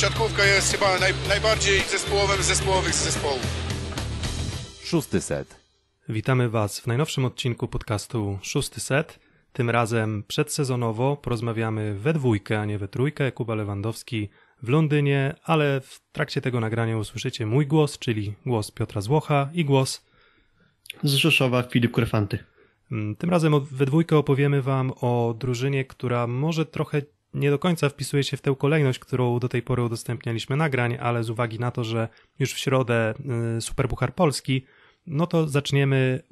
siatkówka jest chyba naj, najbardziej zespołowym zespołowych z zespołów. Szósty set. Witamy Was w najnowszym odcinku podcastu Szósty Set. Tym razem przedsezonowo porozmawiamy we dwójkę, a nie we trójkę. Kuba Lewandowski w Londynie, ale w trakcie tego nagrania usłyszycie mój głos, czyli głos Piotra Złocha i głos z Rzeszowa Filip Krefanty. Mm, tym razem we dwójkę opowiemy Wam o drużynie, która może trochę nie do końca wpisuje się w tę kolejność, którą do tej pory udostępnialiśmy nagrań, ale z uwagi na to, że już w środę y, Superbuchar Polski, no to zaczniemy,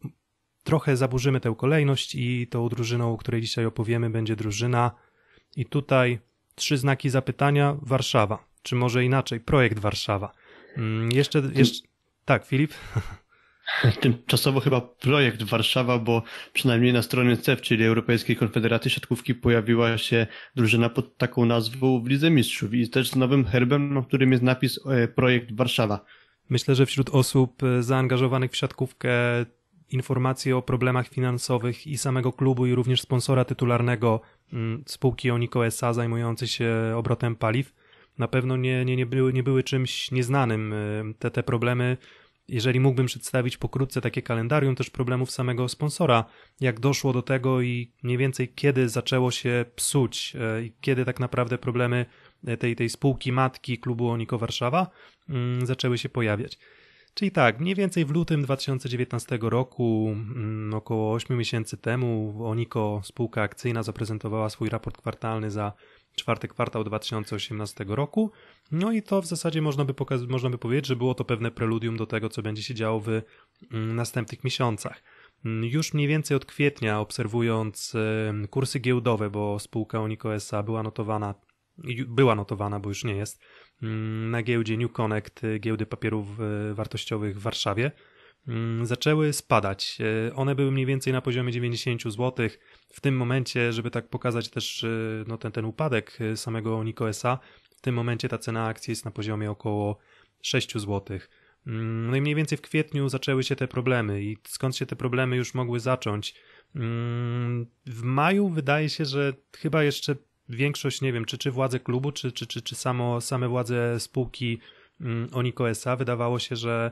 trochę zaburzymy tę kolejność i tą drużyną, o której dzisiaj opowiemy, będzie drużyna i tutaj trzy znaki zapytania Warszawa, czy może inaczej projekt Warszawa. Mm, jeszcze, jeszcze tak, Filip? Tymczasowo chyba projekt Warszawa, bo przynajmniej na stronie CEF, czyli Europejskiej Konfederacji Siatkówki, pojawiła się drużyna pod taką nazwą w Lidze Mistrzów i też z nowym herbem, na którym jest napis e, Projekt Warszawa. Myślę, że wśród osób e, zaangażowanych w siatkówkę informacje o problemach finansowych i samego klubu i również sponsora tytularnego mm, spółki Oniko S.A. zajmującej się obrotem paliw na pewno nie, nie, nie, były, nie były czymś nieznanym. E, te, te problemy jeżeli mógłbym przedstawić pokrótce takie kalendarium też problemów samego sponsora, jak doszło do tego i mniej więcej kiedy zaczęło się psuć e, i kiedy tak naprawdę problemy e, tej, tej spółki matki klubu Oniko Warszawa mm, zaczęły się pojawiać. Czyli tak, mniej więcej w lutym 2019 roku, mm, około 8 miesięcy temu, Oniko, spółka akcyjna, zaprezentowała swój raport kwartalny za czwarty kwartał 2018 roku. No i to w zasadzie można by, pokaz- można by powiedzieć, że było to pewne preludium do tego, co będzie się działo w mm, następnych miesiącach. Mm, już mniej więcej od kwietnia, obserwując kursy giełdowe, bo spółka Unico SA była notowana, była notowana, bo już nie jest, mm, na giełdzie New Connect, y, giełdy papierów y, wartościowych w Warszawie, zaczęły spadać. Y, one były mniej więcej na poziomie 90 zł, w tym momencie, żeby tak pokazać też no, ten, ten upadek y, samego Nikoesa, w tym momencie ta cena akcji jest na poziomie około 6 zł. Mm, no i mniej więcej w kwietniu zaczęły się te problemy i skąd się te problemy już mogły zacząć? Mm, w maju wydaje się, że chyba jeszcze większość, nie wiem, czy, czy władze klubu, czy, czy, czy, czy samo, same władze spółki mm, Onikoesa wydawało się, że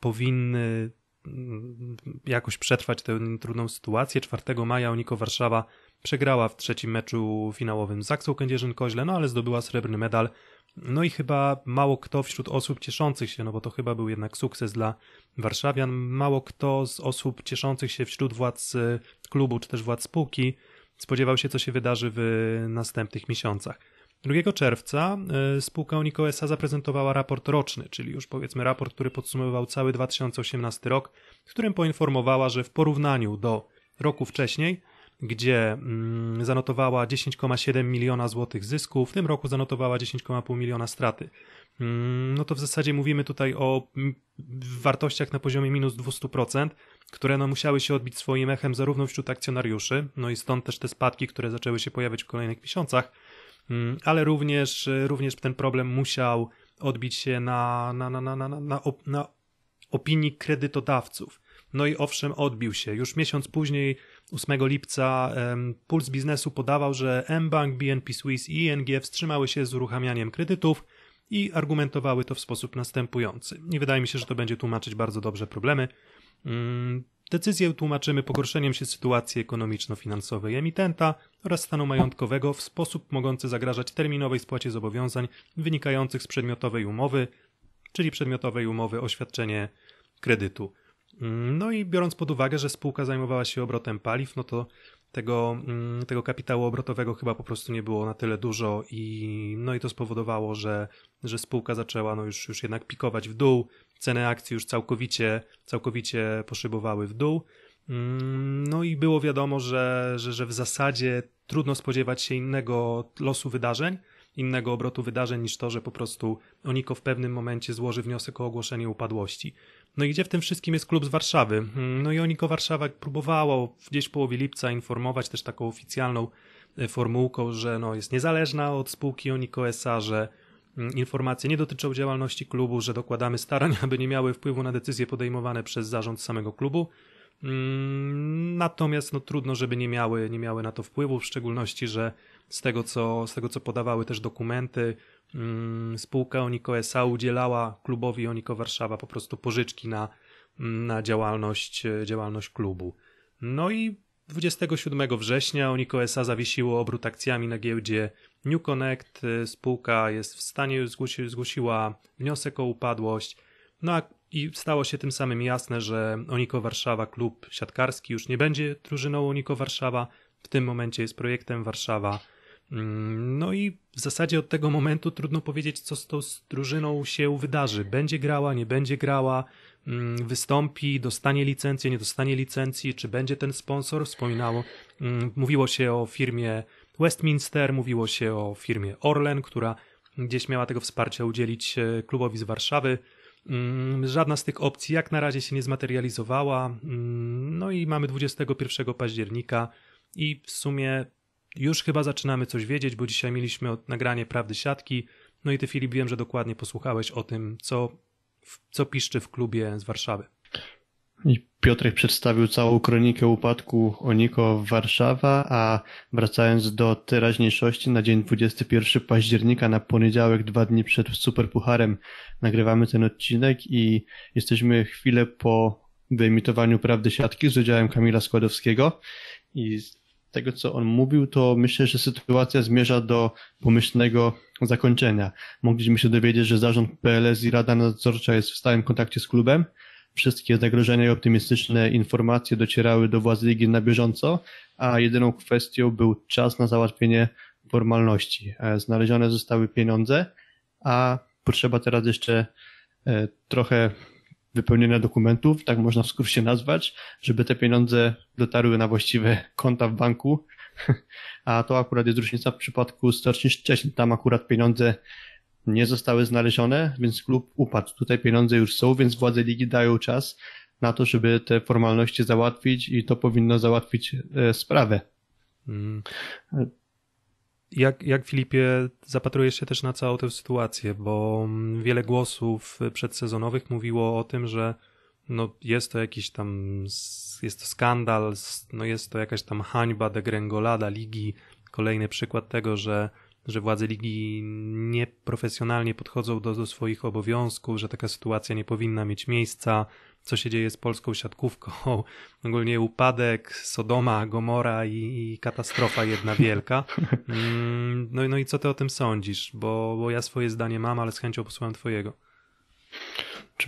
powinny Mm, jakoś przetrwać tę trudną sytuację. 4 maja Uniko Warszawa przegrała w trzecim meczu finałowym z Zaksą Kędzierzyn-Koźle, no ale zdobyła srebrny medal. No i chyba mało kto wśród osób cieszących się, no bo to chyba był jednak sukces dla warszawian, mało kto z osób cieszących się wśród władz y, klubu czy też władz spółki spodziewał się, co się wydarzy w następnych miesiącach. 2 czerwca e, spółka Unico S.A. zaprezentowała raport roczny, czyli już powiedzmy raport, który podsumowywał cały 2018 rok, w którym poinformowała, że w porównaniu do roku wcześniej, gdzie mm, zanotowała 10,7 miliona złotych zysku, w tym roku zanotowała 10,5 miliona straty. Mm, no to w zasadzie mówimy tutaj o mm, wartościach na poziomie minus 200%, które no musiały się odbić swoim echem zarówno wśród akcjonariuszy, no i stąd też te spadki, które zaczęły się pojawiać w kolejnych miesiącach, Mm, ale również, y, również ten problem musiał odbić się na, na, na, na, na, na, op, na opinii kredytodawców. No i owszem, odbił się. Już miesiąc później, 8 lipca, Puls Biznesu podawał, że mBank, BNP Swiss i ING wstrzymały się z uruchamianiem kredytów i argumentowały to w sposób następujący. I wydaje mi się, że to będzie tłumaczyć bardzo dobrze problemy. Mm, Decyzję tłumaczymy pogorszeniem się sytuacji ekonomiczno-finansowej emitenta oraz stanu majątkowego w sposób mogący zagrażać terminowej spłacie zobowiązań wynikających z przedmiotowej umowy, czyli przedmiotowej umowy o świadczenie kredytu. No i biorąc pod uwagę, że spółka zajmowała się obrotem paliw, no to tego, mm, tego kapitału obrotowego chyba po prostu nie było na tyle dużo i no i to spowodowało, że, że spółka zaczęła no już, już jednak pikować w dół, ceny akcji już całkowicie, całkowicie poszybowały w dół. Mm, no i było wiadomo, że, że, że w zasadzie trudno spodziewać się innego losu wydarzeń, innego obrotu wydarzeń niż to, że po prostu Oniko w pewnym momencie złoży wniosek o ogłoszenie upadłości. No i gdzie w tym wszystkim jest klub z Warszawy? Hmm, no i Oniko Warszawa próbowało gdzieś w połowie lipca informować też taką oficjalną e, formułką, że no jest niezależna od spółki Oniko S.A., że mm, informacje nie dotyczą działalności klubu, że dokładamy starań, aby nie miały wpływu na decyzje podejmowane przez zarząd samego klubu. Mm, natomiast no, trudno, żeby nie miały, nie miały na to wpływu, w szczególności, że z tego, co, z tego co podawały też dokumenty, mm, spółka Oniko S.A. udzielała klubowi Oniko Warszawa po prostu pożyczki na, mm, na działalność, e, działalność klubu. No i 27 września Oniko S.A. zawiesiło obrót akcjami na giełdzie New Connect. E, spółka jest w stanie, zgłosi, zgłosiła wniosek o upadłość. No a i stało się tym samym jasne, że Oniko Warszawa, klub siatkarski, już nie będzie drużyną Oniko Warszawa w tym momencie jest projektem Warszawa. Mm, no i w zasadzie od tego momentu trudno powiedzieć, co z tą drużyną się wydarzy. Będzie grała, nie będzie grała, mm, wystąpi, dostanie licencję, nie dostanie licencji, czy będzie ten sponsor. Wspominało, mm, mówiło się o firmie Westminster, mówiło się o firmie Orlen, która gdzieś miała tego wsparcia udzielić e, klubowi z Warszawy. Żadna z tych opcji jak na razie się nie zmaterializowała. No i mamy 21 października i w sumie już chyba zaczynamy coś wiedzieć, bo dzisiaj mieliśmy nagranie Prawdy Siatki. No i ty Filip, wiem, że dokładnie posłuchałeś o tym, co, co piszczy w klubie z Warszawy. I Piotrek przedstawił całą kronikę upadku Oniko Warszawa, a wracając do teraźniejszości, na dzień 21 października, na poniedziałek, dwa dni przed Superpucharem, nagrywamy ten odcinek i jesteśmy chwilę po wyemitowaniu Prawdy Siatki z udziałem Kamila Składowskiego i tego, co on mówił, to myślę, że sytuacja zmierza do pomyślnego zakończenia. Mogliśmy się dowiedzieć, że zarząd PLS i Rada Nadzorcza jest w stałym kontakcie z klubem. Wszystkie zagrożenia i optymistyczne informacje docierały do władz ligi na bieżąco, a jedyną kwestią był czas na załatwienie formalności. E, znalezione zostały pieniądze, a potrzeba teraz jeszcze e, trochę wypełnienia dokumentów, tak można w skrócie nazwać, żeby te pieniądze dotarły na właściwe konta w banku. A to akurat jest różnica w przypadku Stoczni Szczecin. Tam akurat pieniądze nie zostały znalezione, więc klub upadł. Tutaj pieniądze już są, więc władze ligi dają czas na to, żeby te formalności załatwić i to powinno załatwić e, sprawę. Hmm. Jak, jak Filipie zapatrujesz się też na całą tę sytuację, bo mm, wiele głosów przedsezonowych mówiło o tym, że no jest to jakiś tam, jest to skandal, no jest to jakaś tam hańba, degrengolada ligi, kolejny przykład tego, że że władze ligi nieprofesjonalnie podchodzą do, do swoich obowiązków, że taka sytuacja nie powinna mieć miejsca, co się dzieje z polską siatkówką, ogólnie upadek, Sodoma, Gomora i, i katastrofa jedna wielka. Mm, no, no i co ty o tym sądzisz? Bo, bo ja swoje zdanie mam, ale z chęcią posłucham twojego.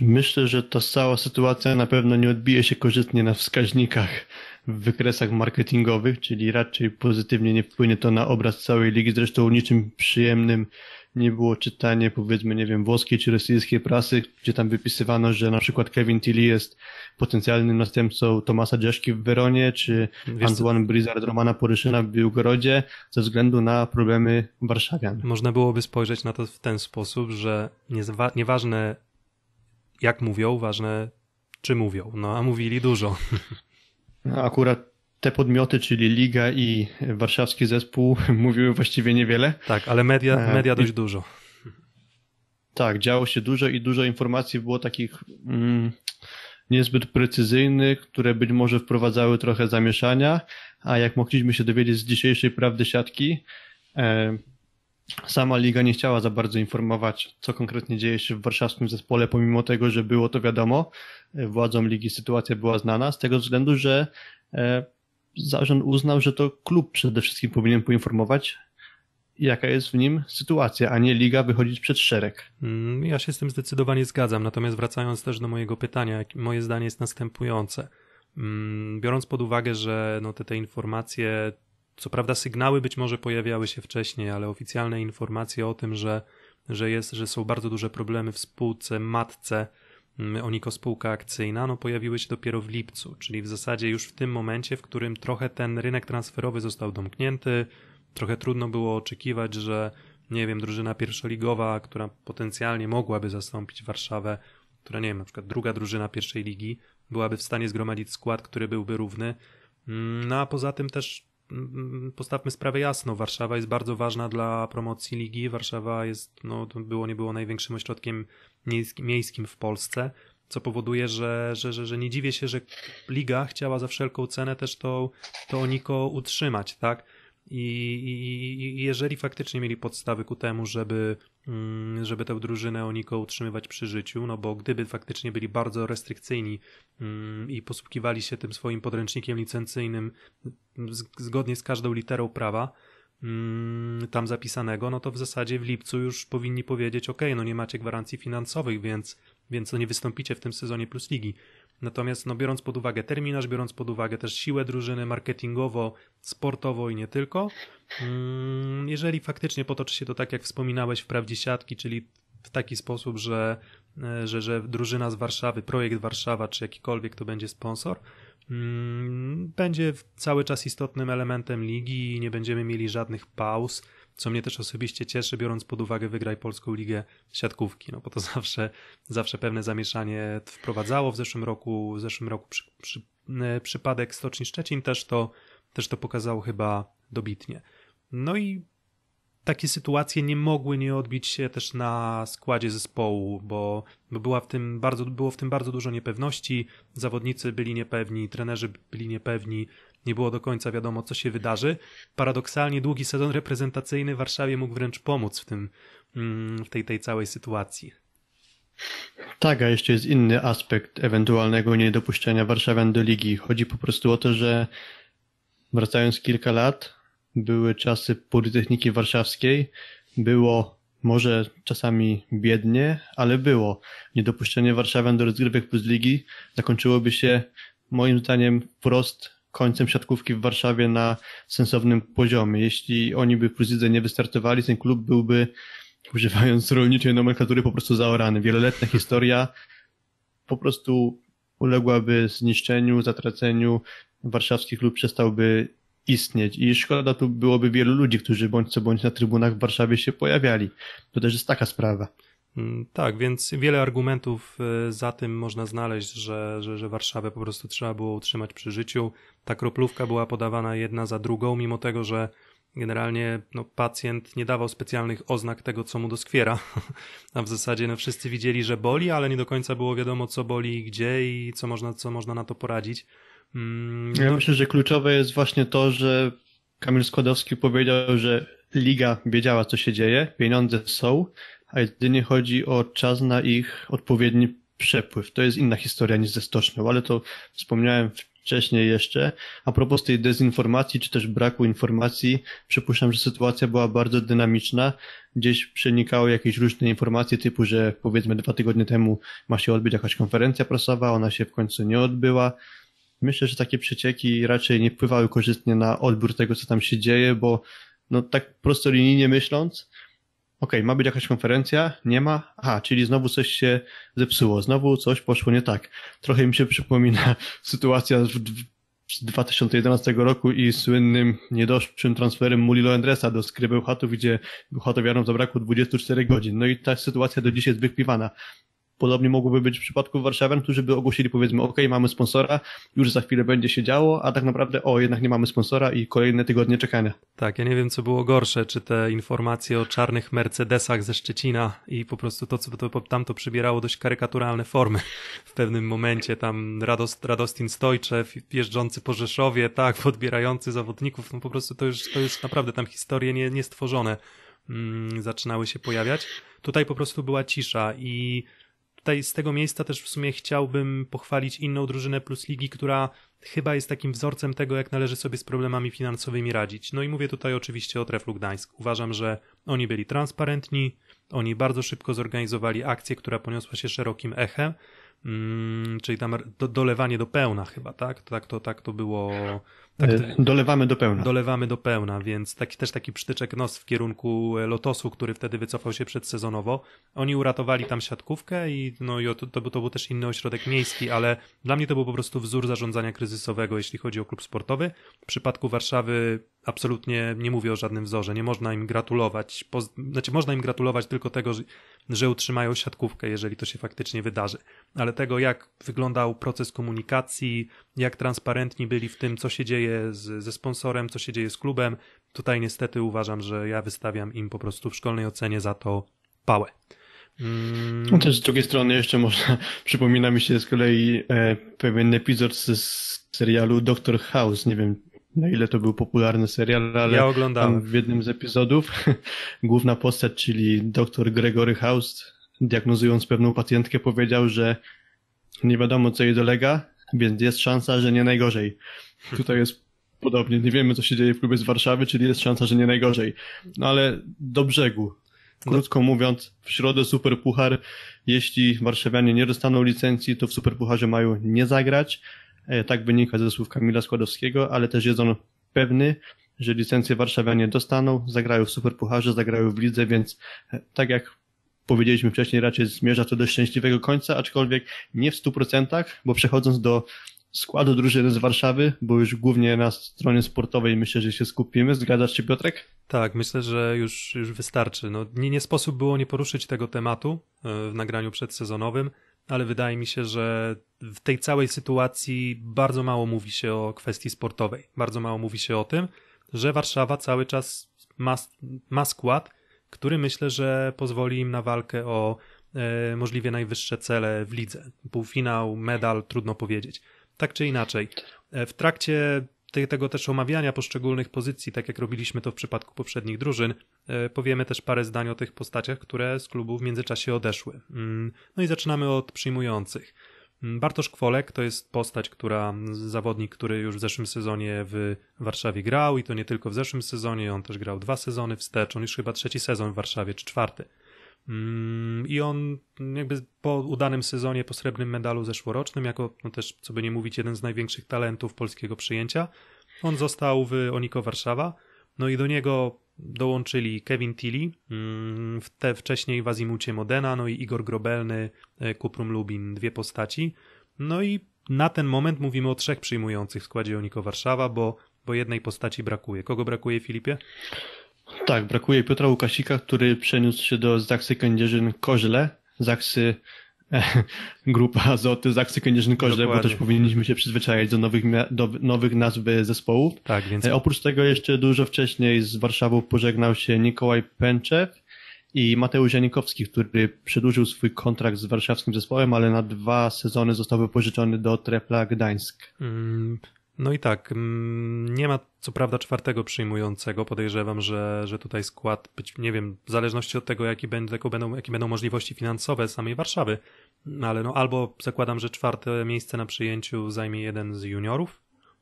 Myślę, że ta cała sytuacja na pewno nie odbije się korzystnie na wskaźnikach w wykresach marketingowych, czyli raczej pozytywnie nie wpłynie to na obraz całej ligi. Zresztą niczym przyjemnym nie było czytanie, powiedzmy, nie wiem, włoskiej czy rosyjskiej prasy, gdzie tam wypisywano, że na przykład Kevin Tilly jest potencjalnym następcą Tomasa Dzieszki w Weronie, czy Antoine Blizzard Romana Poryszyna w Biłgorodzie, ze względu na problemy warszawian. Można byłoby spojrzeć na to w ten sposób, że nieważne jak mówią, ważne czy mówią. No a mówili dużo. No, akurat te podmioty, czyli Liga i warszawski zespół, mówiły właściwie niewiele. Tak, ale media, e, media dość I, dużo. Tak, działo się dużo i dużo informacji było takich mm, niezbyt precyzyjnych, które być może wprowadzały trochę zamieszania, a jak mogliśmy się dowiedzieć z dzisiejszej prawdy siatki, e, Sama liga nie chciała za bardzo informować, co konkretnie dzieje się w warszawskim zespole, pomimo tego, że było to wiadomo. E, Władzom ligi sytuacja była znana, z tego względu, że e, zarząd uznał, że to klub przede wszystkim powinien poinformować, jaka jest w nim sytuacja, a nie liga wychodzić przed szereg. Mm, ja się z tym zdecydowanie zgadzam, natomiast wracając też do mojego pytania, moje zdanie jest następujące. Mm, biorąc pod uwagę, że no te, te informacje co prawda sygnały być może pojawiały się wcześniej, ale oficjalne informacje o tym, że, że, jest, że są bardzo duże problemy w spółce matce mm, Oniko spółka akcyjna, no pojawiły się dopiero w lipcu, czyli w zasadzie już w tym momencie, w którym trochę ten rynek transferowy został domknięty, trochę trudno było oczekiwać, że nie wiem, drużyna pierwszoligowa, która potencjalnie mogłaby zastąpić Warszawę, która nie wiem, na przykład druga drużyna pierwszej ligi, byłaby w stanie zgromadzić skład, który byłby równy. Mm, no a poza tym też postawmy sprawę jasno, Warszawa jest bardzo ważna dla promocji ligi, Warszawa jest, no było nie było największym ośrodkiem miejskim w Polsce, co powoduje, że, że, że, że nie dziwię się, że liga chciała za wszelką cenę też to, to Oniko utrzymać, tak? I, i, I jeżeli faktycznie mieli podstawy ku temu, żeby Mm, żeby tę drużynę Oniko utrzymywać przy życiu, no bo gdyby faktycznie byli bardzo restrykcyjni mm, i posługiwali się tym swoim podręcznikiem licencyjnym mm, zgodnie z każdą literą prawa tam zapisanego, no to w zasadzie w lipcu już powinni powiedzieć, ok, no nie macie gwarancji finansowych, więc, więc no nie wystąpicie w tym sezonie plus ligi. Natomiast no, biorąc pod uwagę terminarz, biorąc pod uwagę też siłę drużyny marketingowo, sportowo i nie tylko, mm, jeżeli faktycznie potoczy się to tak, jak wspominałeś, w prawdzie siatki, czyli w taki sposób, że, e, że, że drużyna z Warszawy, projekt Warszawa, czy jakikolwiek to będzie sponsor, mm, będzie cały czas istotnym elementem ligi i nie będziemy mieli żadnych pauz co mnie też osobiście cieszy, biorąc pod uwagę wygraj Polską Ligę Siatkówki, no bo to zawsze, zawsze pewne zamieszanie wprowadzało w zeszłym roku, w zeszłym roku przy, przy, e, przypadek Stoczni Szczecin też to, też to pokazało chyba dobitnie. No i takie sytuacje nie mogły nie odbić się też na składzie zespołu, bo, bo była w tym bardzo, było w tym bardzo dużo niepewności, zawodnicy byli niepewni, trenerzy byli niepewni, nie było do końca wiadomo, co się wydarzy. Paradoksalnie długi sezon reprezentacyjny Warszawie mógł wręcz pomóc w, tym, mm, w tej, tej całej sytuacji. Tak, a jeszcze jest inny aspekt ewentualnego niedopuszczenia Warszawian do ligi. Chodzi po prostu o to, że wracając kilka lat, były czasy Politechniki Warszawskiej, było może czasami biednie, ale było. Niedopuszczenie Warszawian do rozgrywek plus ligi zakończyłoby się moim zdaniem wprost końcem siatkówki w Warszawie na sensownym poziomie. Jeśli oni by w Pruzidze nie wystartowali, ten klub byłby, używając rolniczej nomenklatury, po prostu zaorany. Wieloletnia historia po prostu uległaby zniszczeniu, zatraceniu. Warszawski klub przestałby istnieć i szkoda tu byłoby wielu ludzi, którzy bądź co bądź na trybunach w Warszawie się pojawiali. To też jest taka sprawa. Mm, tak, więc wiele argumentów e, za tym można znaleźć, że, że, że Warszawę po prostu trzeba było utrzymać przy życiu. Ta kroplówka była podawana jedna za drugą, mimo tego, że generalnie no, pacjent nie dawał specjalnych oznak tego, co mu doskwiera. A w zasadzie no, wszyscy widzieli, że boli, ale nie do końca było wiadomo, co boli i gdzie i co można, co można na to poradzić. Mm, no. Ja myślę, że kluczowe jest właśnie to, że Kamil Składowski powiedział, że liga wiedziała, co się dzieje, pieniądze są, a jedynie chodzi o czas na ich odpowiedni przepływ. To jest inna historia niż ze stocznią, ale to wspomniałem wcześniej jeszcze. A propos tej dezinformacji, czy też braku informacji, przypuszczam, że sytuacja była bardzo dynamiczna. Gdzieś przenikały jakieś różne informacje typu, że powiedzmy dwa tygodnie temu ma się odbyć jakaś konferencja prasowa, ona się w końcu nie odbyła. Myślę, że takie przecieki raczej nie wpływały korzystnie na odbiór tego, co tam się dzieje, bo no tak linijnie myśląc, okej, okay, ma być jakaś konferencja, nie ma, aha, czyli znowu coś się zepsuło, znowu coś poszło nie tak. Trochę mi się przypomina sytuacja z 2011 roku i słynnym niedoszczym transferem Mulilo Andresa do skrybełchatów, gdzie bełchatowianom zabrakło 24 godzin. No i ta sytuacja do dzisiaj jest wykpiwana. Podobnie mogłoby być w przypadku Warszawian, którzy by ogłosili powiedzmy, ok, mamy sponsora, już za chwilę będzie się działo, a tak naprawdę, o, jednak nie mamy sponsora i kolejne tygodnie czekania. Tak, ja nie wiem, co było gorsze, czy te informacje o czarnych Mercedesach ze Szczecina i po prostu to, co to, tam to przybierało dość karykaturalne formy w pewnym momencie, tam Radost, Radostin Stojczew, jeżdżący po Rzeszowie, tak, podbierający zawodników, no po prostu to już, to już naprawdę tam historie nie, nie stworzone mm, zaczynały się pojawiać. Tutaj po prostu była cisza i tutaj z tego miejsca też w sumie chciałbym pochwalić inną drużynę Plus Ligi, która chyba jest takim wzorcem tego, jak należy sobie z problemami finansowymi radzić. No i mówię tutaj oczywiście o Treflu Gdańsk. Uważam, że oni byli transparentni, oni bardzo szybko zorganizowali akcję, która poniosła się szerokim echem, mm, czyli tam do, dolewanie do pełna chyba, tak? Tak to, tak to było tak, y, dolewamy do pełna. Dolewamy do pełna, więc taki, też taki przytyczek nos w kierunku e, Lotosu, który wtedy wycofał się przedsezonowo. Oni uratowali tam siatkówkę i, no, i to, to, był, to był też inny ośrodek miejski, ale dla mnie to był po prostu wzór zarządzania kryzysowego, jeśli chodzi o klub sportowy. W przypadku Warszawy absolutnie nie mówię o żadnym wzorze, nie można im gratulować. znaczy, można im gratulować tylko tego, że utrzymają siatkówkę, jeżeli to się faktycznie wydarzy. Ale tego, jak wyglądał proces komunikacji, jak transparentni byli w tym, co się dzieje z, ze sponsorem, co się dzieje z klubem, tutaj niestety uważam, że ja wystawiam im po prostu w szkolnej ocenie za to pałę. Mm. No też z drugiej strony jeszcze można, przypomina mi się z kolei e, pewien epizod z, z serialu Doctor House, nie wiem na no ile to był popularny serial, ale ja oglądałem. w jednym z epizodów główna postać, czyli dr Gregory House, diagnozując pewną pacjentkę, powiedział, że nie wiadomo, co jej dolega, więc jest szansa, że nie najgorzej. Tutaj jest podobnie, nie wiemy, co się dzieje w klubie z Warszawy, czyli jest szansa, że nie najgorzej. No ale do brzegu. No. Krótko mówiąc, w środę Superpuchar, jeśli warszawianie nie dostaną licencji, to w Superpucharze mają nie zagrać, E, tak wynika ze słów Kamila Składowskiego, ale też jest on pewny, że licencje warszawianie dostaną, zagrają w Superpucharze, zagrają w lidze, więc e, tak jak powiedzieliśmy wcześniej, raczej zmierza to do szczęśliwego końca, aczkolwiek nie w 100%, bo przechodząc do składu drużyny z Warszawy, bo już głównie na stronie sportowej myślę, że się skupimy. Zgadzasz się, Piotrek? Tak, myślę, że już, już wystarczy. No, nie, nie sposób było nie poruszyć tego tematu e, w nagraniu przedsezonowym ale wydaje mi się, że w tej całej sytuacji bardzo mało mówi się o kwestii sportowej. Bardzo mało mówi się o tym, że Warszawa cały czas ma, ma skład, który myślę, że pozwoli im na walkę o e, możliwie najwyższe cele w lidze. Półfinał, medal, trudno powiedzieć. Tak czy inaczej, e, w trakcie tego też omawiania poszczególnych pozycji, tak jak robiliśmy to w przypadku poprzednich drużyn, e, powiemy też parę zdań o tych postaciach, które z klubu w międzyczasie odeszły. Mm, no i zaczynamy od przyjmujących. Mm, Bartosz Kwolek to jest postać, która zawodnik, który już w zeszłym sezonie w Warszawie grał i to nie tylko w zeszłym sezonie, on też grał dwa sezony wstecz, on już chyba trzeci sezon w Warszawie czy czwarty. Mm, I on jakby po udanym sezonie, po srebrnym medalu zeszłorocznym, jako no też, co by nie mówić, jeden z największych talentów polskiego przyjęcia, on został w Oniko Warszawa. No i do niego dołączyli Kevin Tilly, mm, te wcześniej w Azimucie Modena, no i Igor Grobelny, e, Kuprum Lubin, dwie postaci. No i na ten moment mówimy o trzech przyjmujących w składzie Oniko Warszawa, bo, bo jednej postaci brakuje. Kogo brakuje, Filipie? Tak, brakuje Piotra Łukasika, który przeniósł się do Zaksy Kędzierzyn Koźle, Zaksy e, Grupa Azoty, Zaksy Kędzierzyn Koźle, Dokładnie. bo też powinniśmy się przyzwyczajać do nowych, do nowych nazw zespołów. Tak, więc... E, oprócz tego jeszcze dużo wcześniej z Warszawą pożegnał się Nikołaj Pęczew i Mateusz Janikowski, który przedłużył swój kontrakt z warszawskim zespołem, ale na dwa sezony został wypożyczony do Trepla Gdańsk. Mm, no i tak, mm, nie ma co prawda czwartego przyjmującego. Podejrzewam, że, że tutaj skład, być, nie wiem, w zależności od tego, jakie będą, jakie będą możliwości finansowe samej Warszawy, mm, ale no albo zakładam, że czwarte miejsce na przyjęciu zajmie jeden z juniorów,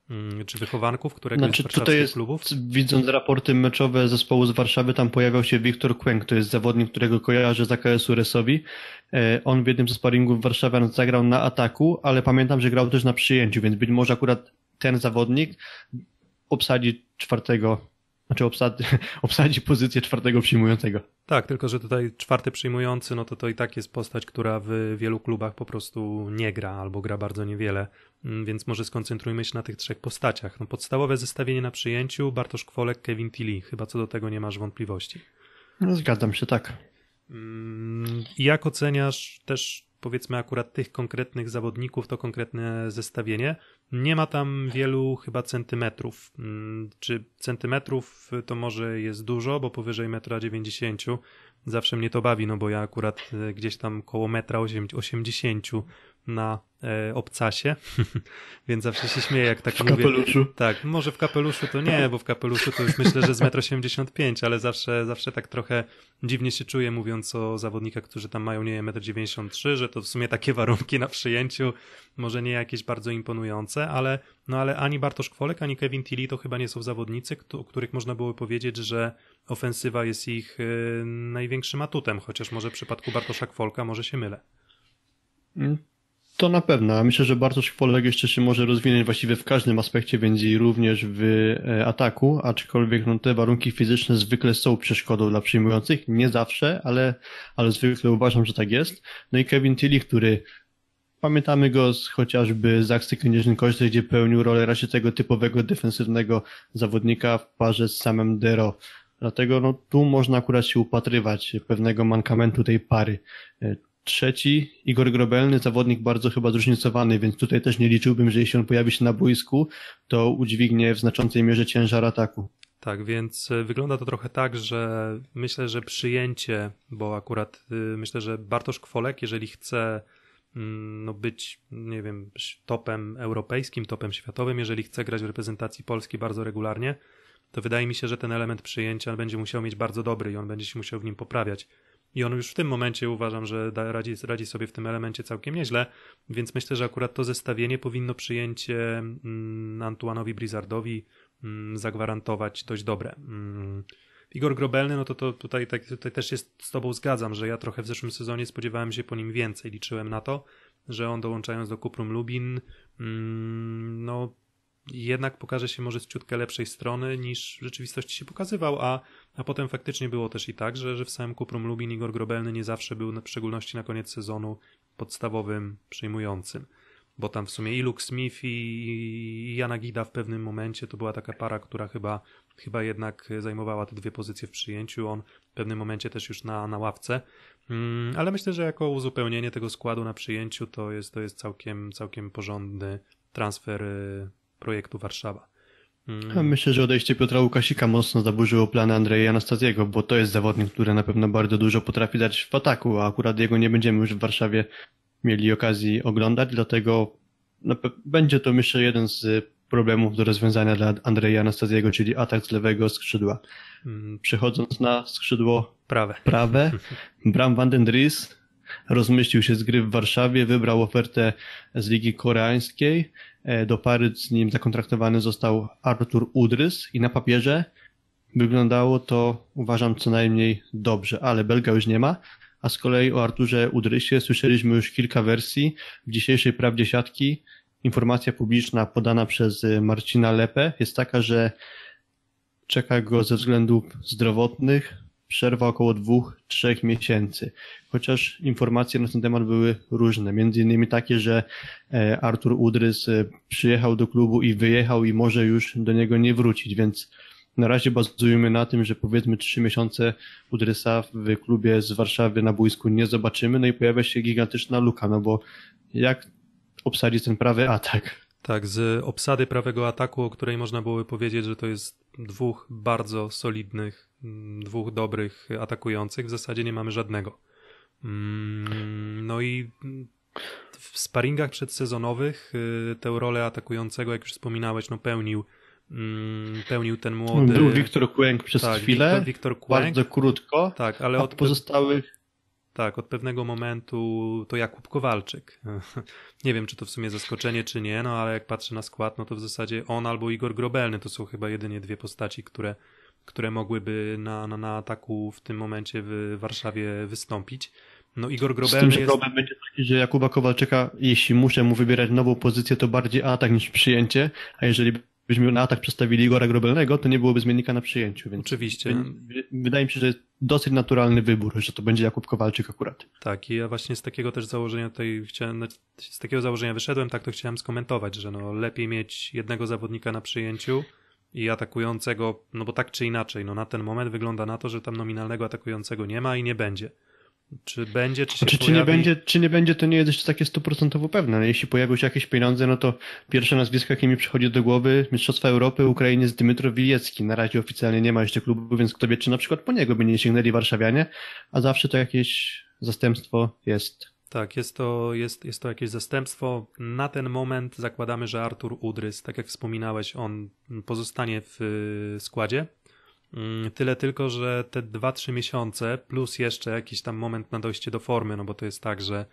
mm, czy wychowanków, którego znaczy, jest tutaj jest, klubów? Widząc raporty meczowe zespołu z Warszawy, tam pojawiał się Wiktor Kłęk, to jest zawodnik, którego kojarzę z AKS Uresowi. E, on w jednym ze sparingów Warszawie zagrał na ataku, ale pamiętam, że grał też na przyjęciu, więc być może akurat ten zawodnik obsadzi czwartego, znaczy obsadzi, obsadzi pozycję czwartego przyjmującego. Tak, tylko że tutaj czwarty przyjmujący, no to to i tak jest postać, która w wielu klubach po prostu nie gra albo gra bardzo niewiele, mm, więc może skoncentrujmy się na tych trzech postaciach. No podstawowe zestawienie na przyjęciu Bartosz Kwolek, Kevin Tilly, chyba co do tego nie masz wątpliwości. No, zgadzam się, tak. Mm, jak oceniasz też powiedzmy akurat tych konkretnych zawodników, to konkretne zestawienie. Nie ma tam wielu chyba centymetrów. Mm, czy centymetrów to może jest dużo, bo powyżej 1,90 m zawsze mnie to bawi, no bo ja akurat e, gdzieś tam koło 1,80 m na e, obcasie, więc zawsze się śmieję, jak tak w mówię. W kapeluszu? Tak, może w kapeluszu to nie, bo w kapeluszu to już myślę, że z 1,85 m, ale zawsze, zawsze tak trochę dziwnie się czuję, mówiąc o zawodnikach, którzy tam mają, nie wiem, 1,93 m, że to w sumie takie warunki na przyjęciu, może nie jakieś bardzo imponujące, ale, no ale ani Bartosz Kwolek, ani Kevin Tilly to chyba nie są zawodnicy, o których można było powiedzieć, że ofensywa jest ich e, największym atutem, chociaż może w przypadku Bartosza Kwolka może się mylę. Mm, to na pewno. Myślę, że Bartosz Chwolek jeszcze się może rozwinąć właściwie w każdym aspekcie, więc i również w e, ataku, aczkolwiek no, te warunki fizyczne zwykle są przeszkodą dla przyjmujących. Nie zawsze, ale, ale zwykle uważam, że tak jest. No i Kevin Tilly, który Pamiętamy go z chociażby z akcji Konieczny Koźle, gdzie pełnił rolę raczej tego typowego defensywnego zawodnika w parze z samym Dero. Dlatego no, tu można akurat się upatrywać pewnego mankamentu tej pary. E, trzeci, Igor Grobelny, zawodnik bardzo chyba zróżnicowany, więc tutaj też nie liczyłbym, że jeśli on pojawi się na boisku, to udźwignie w znaczącej mierze ciężar ataku. Tak, więc y, wygląda to trochę tak, że myślę, że przyjęcie, bo akurat y, myślę, że Bartosz Kwolek, jeżeli chce mm, no być, nie wiem, topem europejskim, topem światowym, jeżeli chce grać w reprezentacji Polski bardzo regularnie, to wydaje mi się, że ten element przyjęcia będzie musiał mieć bardzo dobry i on będzie się musiał w nim poprawiać. I on już w tym momencie uważam, że da, radzi, radzi sobie w tym elemencie całkiem nieźle, więc myślę, że akurat to zestawienie powinno przyjęcie mm, Antuanowi Blizzardowi mm, zagwarantować dość dobre. Mm. Igor Grobelny, no to, to tutaj, tak, tutaj też jest z Tobą zgadzam, że ja trochę w zeszłym sezonie spodziewałem się po nim więcej, liczyłem na to, że on dołączając do Kuprum Lubin, mm, no jednak pokaże się może z ciutkę lepszej strony niż w rzeczywistości się pokazywał, a, a potem faktycznie było też i tak, że, że w samym Kuprum Lubin Igor Grobelny nie zawsze był, w szczególności na koniec sezonu, podstawowym przyjmującym. Bo tam w sumie i Luke Smith i Jana Gida w pewnym momencie to była taka para, która chyba, chyba jednak zajmowała te dwie pozycje w przyjęciu. On w pewnym momencie też już na, na ławce. Mm, ale myślę, że jako uzupełnienie tego składu na przyjęciu to jest, to jest całkiem, całkiem porządny transfer y, projektu Warszawa. Hmm. Myślę, że odejście Piotra Łukasika mocno zaburzyło plany Andrzeja Anastazjego, bo to jest zawodnik, który na pewno bardzo dużo potrafi dać w ataku, a akurat jego nie będziemy już w Warszawie mieli okazji oglądać, dlatego no, będzie to myślę jeden z y, problemów do rozwiązania dla Andrzeja Anastazjego, czyli atak z lewego skrzydła. Mm. Przechodząc na skrzydło prawe, prawe Bram van den Dries rozmyślił się z gry w Warszawie, wybrał ofertę z Ligi Koreańskiej. E, do pary z nim zakontraktowany został Artur Udrys i na papierze wyglądało to, uważam, co najmniej dobrze, ale Belga już nie ma. A z kolei o Arturze Udrysie słyszeliśmy już kilka wersji. W dzisiejszej prawdzie siatki informacja publiczna podana przez e, Marcina Lepę jest taka, że czeka go ze względów zdrowotnych przerwa około dwóch, trzech miesięcy. Chociaż informacje na ten temat były różne. Między innymi takie, że e, Artur Udrys e, przyjechał do klubu i wyjechał i może już do niego nie wrócić, więc na razie bazujemy na tym, że powiedzmy trzy miesiące Udrysa w klubie z Warszawy na boisku nie zobaczymy, no i pojawia się gigantyczna luka, no bo jak obsadzić ten prawy atak? Tak, z obsady prawego ataku, o której można byłoby powiedzieć, że to jest dwóch bardzo solidnych Mm, dwóch dobrych atakujących, w zasadzie nie mamy żadnego. Mm, no i w sparingach przedsezonowych y, tę rolę atakującego, jak już wspominałeś, no pełnił mm, pełnił ten młody... Był Wiktor Kłęk przez tak, chwilę, bardzo krótko, tak, ale od pozostałych... Tak, od pewnego momentu to Jakub Kowalczyk. nie wiem, czy to w sumie zaskoczenie, czy nie, no ale jak patrzę na skład, no to w zasadzie on albo Igor Grobelny to są chyba jedynie dwie postaci, które które mogłyby na, na, na ataku w tym momencie w Warszawie wystąpić. No Igor Grobelny Z tym, że jest... problem będzie taki, że Jakuba Kowalczyka, jeśli muszę mu wybierać nową pozycję, to bardziej atak niż przyjęcie, a jeżeli byśmy na atak przestawili Igora Grobelnego, to nie byłoby zmiennika na przyjęciu. Więc Oczywiście. Wydaje mi się, że jest dosyć naturalny wybór, że to będzie Jakub Kowalczyk akurat. Tak, i ja właśnie z takiego też założenia tutaj chciałem, znaczy, z takiego założenia wyszedłem, tak to chciałem skomentować, że no lepiej mieć jednego zawodnika na przyjęciu, i atakującego, no bo tak czy inaczej, no na ten moment wygląda na to, że tam nominalnego atakującego nie ma i nie będzie. Czy będzie, czy się znaczy, pojawi... czy nie będzie, czy nie będzie, to nie jest jeszcze takie stuprocentowo pewne. No, jeśli pojawią się jakieś pieniądze, no to pierwsze nazwisko, jakie mi przychodzi do głowy, Mistrzostwa Europy, z Dymitro Wilijecki. Na razie oficjalnie nie ma jeszcze klubu, więc kto wie, czy na przykład po niego by nie sięgnęli warszawianie, a zawsze to jakieś zastępstwo jest. Tak, jest to, jest, jest to jakieś zastępstwo. Na ten moment zakładamy, że Artur Udrys, tak jak wspominałeś, on pozostanie w y, składzie. Mm, tyle tylko, że te 2-3 miesiące plus jeszcze jakiś tam moment na dojście do formy, no bo to jest tak, że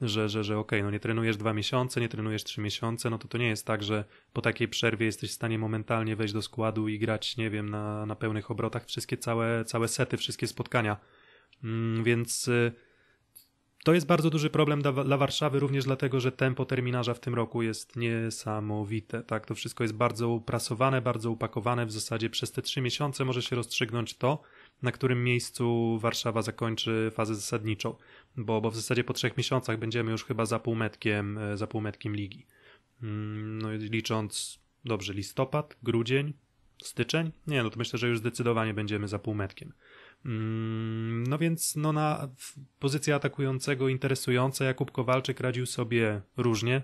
że, że, że okej, okay, no nie trenujesz dwa miesiące, nie trenujesz trzy miesiące, no to to nie jest tak, że po takiej przerwie jesteś w stanie momentalnie wejść do składu i grać, nie wiem, na, na pełnych obrotach wszystkie całe, całe sety, wszystkie spotkania. Mm, więc y, to jest bardzo duży problem dla, dla, Warszawy, również dlatego, że tempo terminarza w tym roku jest niesamowite. Tak, to wszystko jest bardzo uprasowane, bardzo upakowane. W zasadzie przez te trzy miesiące może się rozstrzygnąć to, na którym miejscu Warszawa zakończy fazę zasadniczą, bo, bo w zasadzie po trzech miesiącach będziemy już chyba za półmetkiem, e, za półmetkiem ligi. Mm, no licząc dobrze listopad, grudzień, styczeń? Nie, no to myślę, że już zdecydowanie będziemy za półmetkiem. Mm, no więc no na pozycję atakującego interesująca Jakub Kowalczyk radził sobie różnie.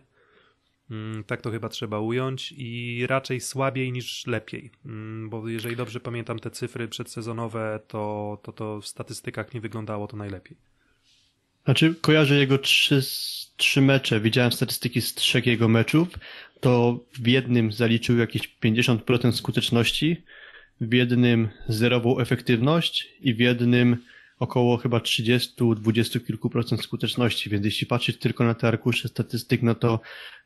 Mm, tak to chyba trzeba ująć i raczej słabiej niż lepiej, mm, bo jeżeli dobrze pamiętam te cyfry przedsezonowe, to, to, to w statystykach nie wyglądało to najlepiej. Znaczy, kojarzę jego trzy, trzy mecze. Widziałem statystyki z trzech jego meczów. To w jednym zaliczył jakieś 50% skuteczności, w jednym zerową efektywność i w jednym około chyba 30-20 kilku procent skuteczności, więc jeśli patrzeć tylko na te arkusze statystyk, no to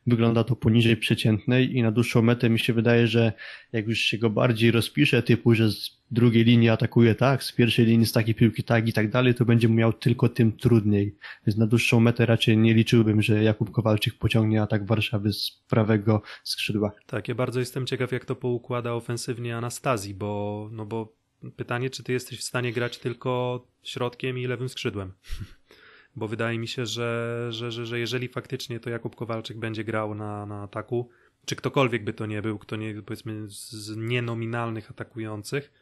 wygląda to poniżej przeciętnej i na dłuższą metę mi się wydaje, że jak już się go bardziej rozpisze, typu, że z drugiej linii atakuje tak, z pierwszej linii z takiej piłki tak i tak dalej, to będzie mu miał tylko tym trudniej. Więc na dłuższą metę raczej nie liczyłbym, że Jakub Kowalczyk pociągnie atak Warszawy z prawego skrzydła. Tak, ja bardzo jestem ciekaw, jak to poukłada ofensywnie Anastazji, bo, no bo pytanie, czy ty jesteś w stanie grać tylko środkiem i lewym skrzydłem. Bo wydaje mi się, że, że, że, że jeżeli faktycznie to Jakub Kowalczyk będzie grał na, na ataku, czy ktokolwiek by to nie był, kto nie, powiedzmy z nienominalnych atakujących,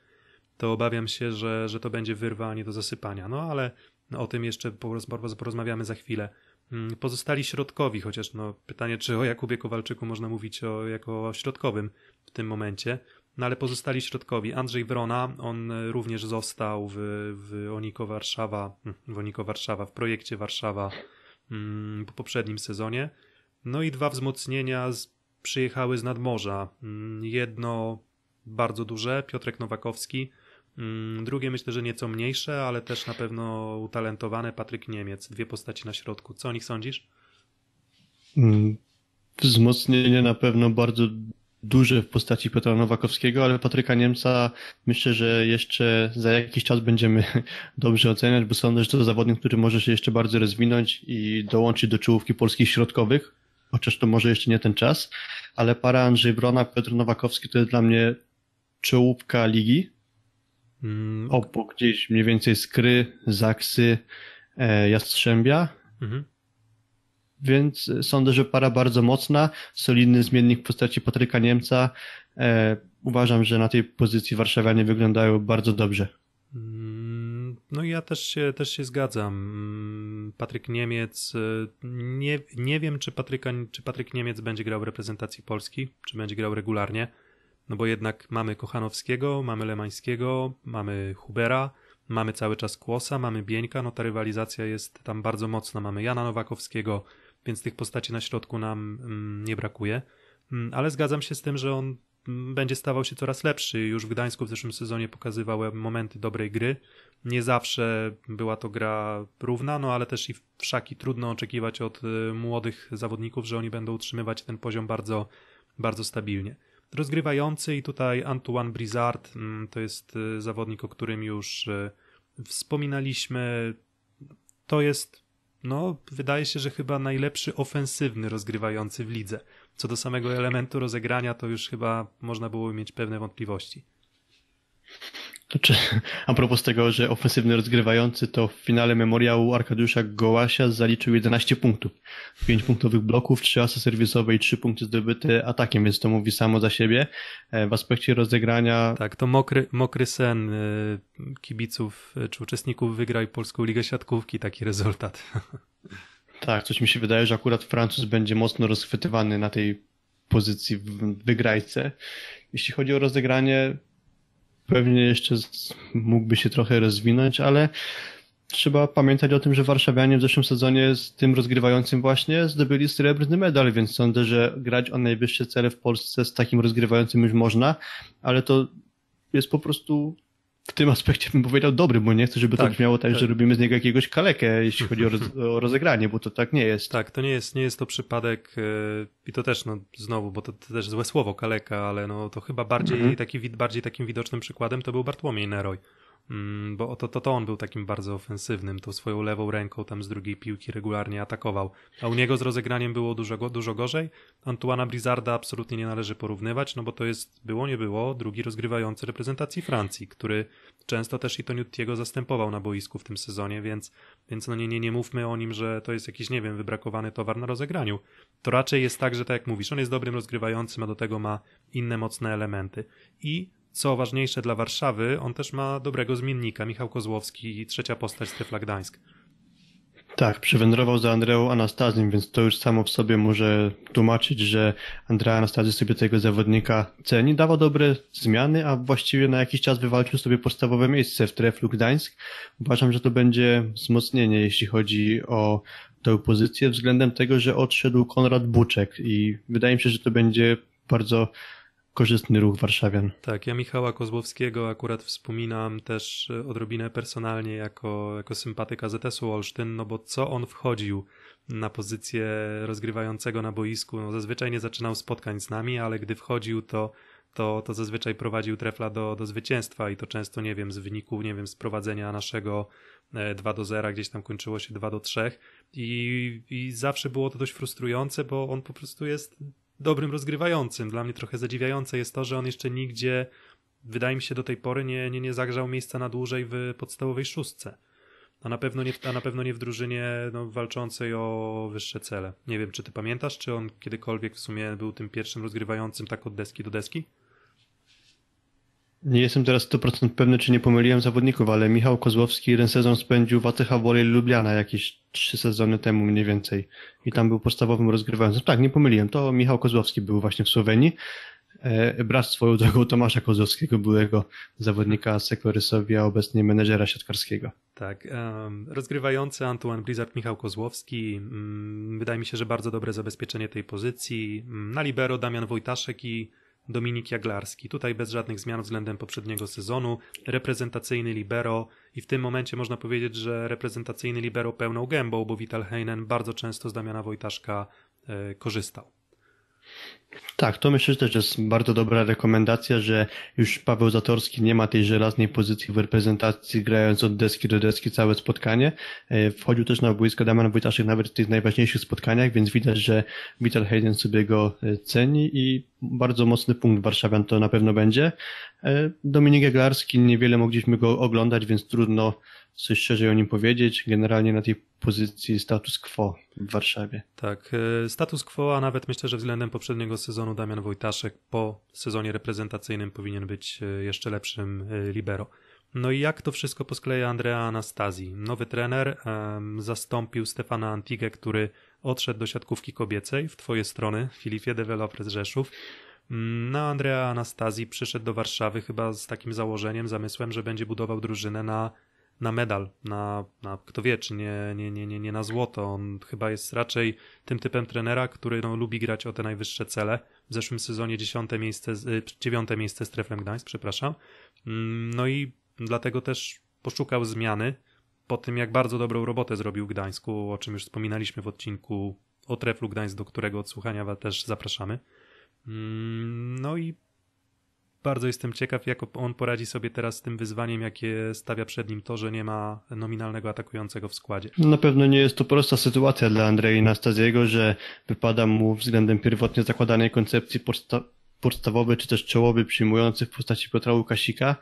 to obawiam się, że, że to będzie wyrwanie do zasypania. No ale o tym jeszcze porozmawiamy za chwilę. Mm, pozostali środkowi, chociaż no, pytanie, czy o Jakubie Kowalczyku można mówić o, jako o środkowym w tym momencie. No ale pozostali środkowi. Andrzej Wrona, on e, również został w, w Oniko Warszawa, w Oniko Warszawa, w projekcie Warszawa mm, po poprzednim sezonie. No i dwa wzmocnienia z, przyjechały z nadmorza. Mm, jedno bardzo duże, Piotrek Nowakowski, mm, Drugie myślę, że nieco mniejsze, ale też na pewno utalentowane Patryk Niemiec. Dwie postaci na środku. Co o nich sądzisz? Wzmocnienie na pewno bardzo duże w postaci Piotra Nowakowskiego, ale Patryka Niemca myślę, że jeszcze za jakiś czas będziemy dobrze oceniać, bo sądzę, że to zawodnik, który może się jeszcze bardzo rozwinąć i dołączyć do czołówki polskich środkowych, chociaż to może jeszcze nie ten czas, ale para Andrzej Brona, Piotr Nowakowski to jest dla mnie czołówka ligi, mm. obok gdzieś mniej więcej Skry, Zaksy, e, Jastrzębia, mhm. Więc e, sądzę, że para bardzo mocna, solidny zmiennik w postaci Patryka Niemca. E, uważam, że na tej pozycji Warszawianie wyglądają bardzo dobrze. Mm, no ja też się, też się zgadzam. Mm, Patryk Niemiec, e, nie, nie wiem czy, Patryka, czy Patryk Niemiec będzie grał w reprezentacji Polski, czy będzie grał regularnie, no bo jednak mamy Kochanowskiego, mamy Lemańskiego, mamy Hubera, mamy cały czas Kłosa, mamy Bieńka, no ta rywalizacja jest tam bardzo mocna, mamy Jana Nowakowskiego, więc tych postaci na środku nam mm, nie brakuje. Mm, ale zgadzam się z tym, że on mm, będzie stawał się coraz lepszy. Już w Gdańsku w zeszłym sezonie pokazywałem momenty dobrej gry. Nie zawsze była to gra równa, no ale też i wszaki trudno oczekiwać od y, młodych zawodników, że oni będą utrzymywać ten poziom bardzo, bardzo stabilnie. Rozgrywający i tutaj Antoine Brizard to jest y, zawodnik, o którym już y, wspominaliśmy. To jest no, wydaje się, że chyba najlepszy ofensywny rozgrywający w lidze. Co do samego elementu rozegrania, to już chyba można było mieć pewne wątpliwości. Znaczy, a propos tego, że ofensywny rozgrywający, to w finale memoriału Arkadiusza Gołasia zaliczył 11 punktów. 5 punktowych bloków, 3 asy serwisowe i 3 punkty zdobyte atakiem, więc to mówi samo za siebie. E, w aspekcie rozegrania... Tak, to mokry, mokry sen e, kibiców e, czy uczestników wygraj Polską Ligę Siatkówki, taki rezultat. Tak, coś mi się wydaje, że akurat Francuz będzie mocno rozchwytywany na tej pozycji w wygrajce. Jeśli chodzi o rozegranie, pewnie jeszcze mógłby się trochę rozwinąć, ale trzeba pamiętać o tym, że warszawianie w zeszłym sezonie z tym rozgrywającym właśnie zdobyli srebrny medal, więc sądzę, że grać o najwyższe cele w Polsce z takim rozgrywającym już można, ale to jest po prostu w tym aspekcie bym powiedział dobry, bo nie chcę, żeby tak, to brzmiało tak, tak, że robimy z niego jakiegoś kalekę, jeśli chodzi o, roz, o, rozegranie, bo to tak nie jest. Tak, to nie jest, nie jest to przypadek yy, i to też, no znowu, bo to, to, też złe słowo kaleka, ale no to chyba bardziej, mhm. taki, bardziej takim widocznym przykładem to był Bartłomiej Neroy. Mm, bo oto to, to on był takim bardzo ofensywnym, tą swoją lewą ręką tam z drugiej piłki regularnie atakował. A u niego z rozegraniem było dużo, dużo gorzej. Antoana Blizzarda absolutnie nie należy porównywać, no bo to jest, było nie było, drugi rozgrywający reprezentacji Francji, który często też i Toniutiego zastępował na boisku w tym sezonie, więc, więc no nie, nie, nie mówmy o nim, że to jest jakiś, nie wiem, wybrakowany towar na rozegraniu. To raczej jest tak, że tak jak mówisz, on jest dobrym rozgrywającym, a do tego ma inne mocne elementy. I co ważniejsze dla Warszawy, on też ma dobrego zmiennika, Michał Kozłowski, trzecia postać Strefla Gdańsk. Tak, przywędrował za Andreą Anastazją, więc to już samo w sobie może tłumaczyć, że Andrea Anastazji sobie tego zawodnika ceni, dawał dobre zmiany, a właściwie na jakiś czas wywalczył sobie podstawowe miejsce w treflu Gdańsk. Uważam, że to będzie wzmocnienie, jeśli chodzi o tę pozycję, względem tego, że odszedł Konrad Buczek i wydaje mi się, że to będzie bardzo korzystny ruch warszawian. Tak, ja Michała Kozłowskiego akurat wspominam też e, odrobinę personalnie jako, jako sympatyka ZS-u Olsztyn, no bo co on wchodził na pozycję rozgrywającego na boisku, no zazwyczaj nie zaczynał spotkań z nami, ale gdy wchodził to to, to zazwyczaj prowadził trefla do, do zwycięstwa i to często, nie wiem, z wyniku, nie wiem, z prowadzenia naszego 2 e, do 0, gdzieś tam kończyło się 2 do 3 i, i zawsze było to dość frustrujące, bo on po prostu jest dobrym rozgrywającym. Dla mnie trochę zadziwiające jest to, że on jeszcze nigdzie, wydaje mi się, do tej pory nie, nie, nie zagrzał miejsca na dłużej w podstawowej szóstce. A na pewno nie, a na pewno nie w drużynie no, walczącej o wyższe cele. Nie wiem, czy ty pamiętasz, czy on kiedykolwiek w sumie był tym pierwszym rozgrywającym tak od deski do deski? Nie jestem teraz 100% pewny, czy nie pomyliłem zawodników, ale Michał Kozłowski jeden sezon spędził w ATH Volley Lubliana jakieś trzy sezony temu mniej więcej i tam był podstawowym rozgrywającym. Tak, nie pomyliłem, to Michał Kozłowski był właśnie w Słowenii. E, brat swoją drogą Tomasza Kozłowskiego, byłego zawodnika a obecnie menedżera siatkarskiego. Tak, rozgrywający Antoine Blizzard, Michał Kozłowski. Mm, wydaje mi się, że bardzo dobre zabezpieczenie tej pozycji. Mm, na libero Damian Wojtaszek i Dominik Jaglarski. Tutaj bez żadnych zmian względem poprzedniego sezonu. Reprezentacyjny libero i w tym momencie można powiedzieć, że reprezentacyjny libero pełną gębą, bo Vital Heinen bardzo często z Damiana Wojtaszka e, korzystał. Tak, to myślę, że też jest bardzo dobra rekomendacja, że już Paweł Zatorski nie ma tej żelaznej pozycji w reprezentacji, grając od deski do deski całe spotkanie. E, wchodził też na boisko Damian Wojtaszek nawet w tych najważniejszych spotkaniach, więc widać, że Vital Hayden sobie go e, ceni i bardzo mocny punkt Warszawian to na pewno będzie. E, Dominik Eglarski, niewiele mogliśmy go oglądać, więc trudno coś szczerzej o nim powiedzieć, generalnie na tej pozycji status quo w Warszawie. Tak, e, status quo, a nawet myślę, że względem poprzedniego sezonu Damian Wojtaszek po sezonie reprezentacyjnym powinien być e, jeszcze lepszym e, libero. No i jak to wszystko poskleja Andrea Anastazji? Nowy trener um, zastąpił Stefana Antigę, który odszedł do siatkówki kobiecej w twoje strony, Filipie deweloper z Rzeszów. Mm, no, Andrea Anastazji przyszedł do Warszawy chyba z takim założeniem, zamysłem, że będzie budował drużynę na na medal, na, na kto wie, czy nie, nie, nie, nie, nie na złoto. On chyba jest raczej tym typem trenera, który no, lubi grać o te najwyższe cele. W zeszłym sezonie dziesiąte miejsce, y, dziewiąte miejsce z Treflem Gdańsk, przepraszam. Mm, no i dlatego też poszukał zmiany po tym, jak bardzo dobrą robotę zrobił Gdańsku, o czym już wspominaliśmy w odcinku o Treflu Gdańsk, do którego odsłuchania was też zapraszamy. Mm, no i bardzo jestem ciekaw, jak on poradzi sobie teraz z tym wyzwaniem, jakie stawia przed nim to, że nie ma nominalnego atakującego w składzie. Na pewno nie jest to prosta sytuacja dla Andrei Nastaziego, że wypada mu względem pierwotnie zakładanej koncepcji podsta podstawowy czy też czołowy przyjmujący w postaci Piotra Łukasika,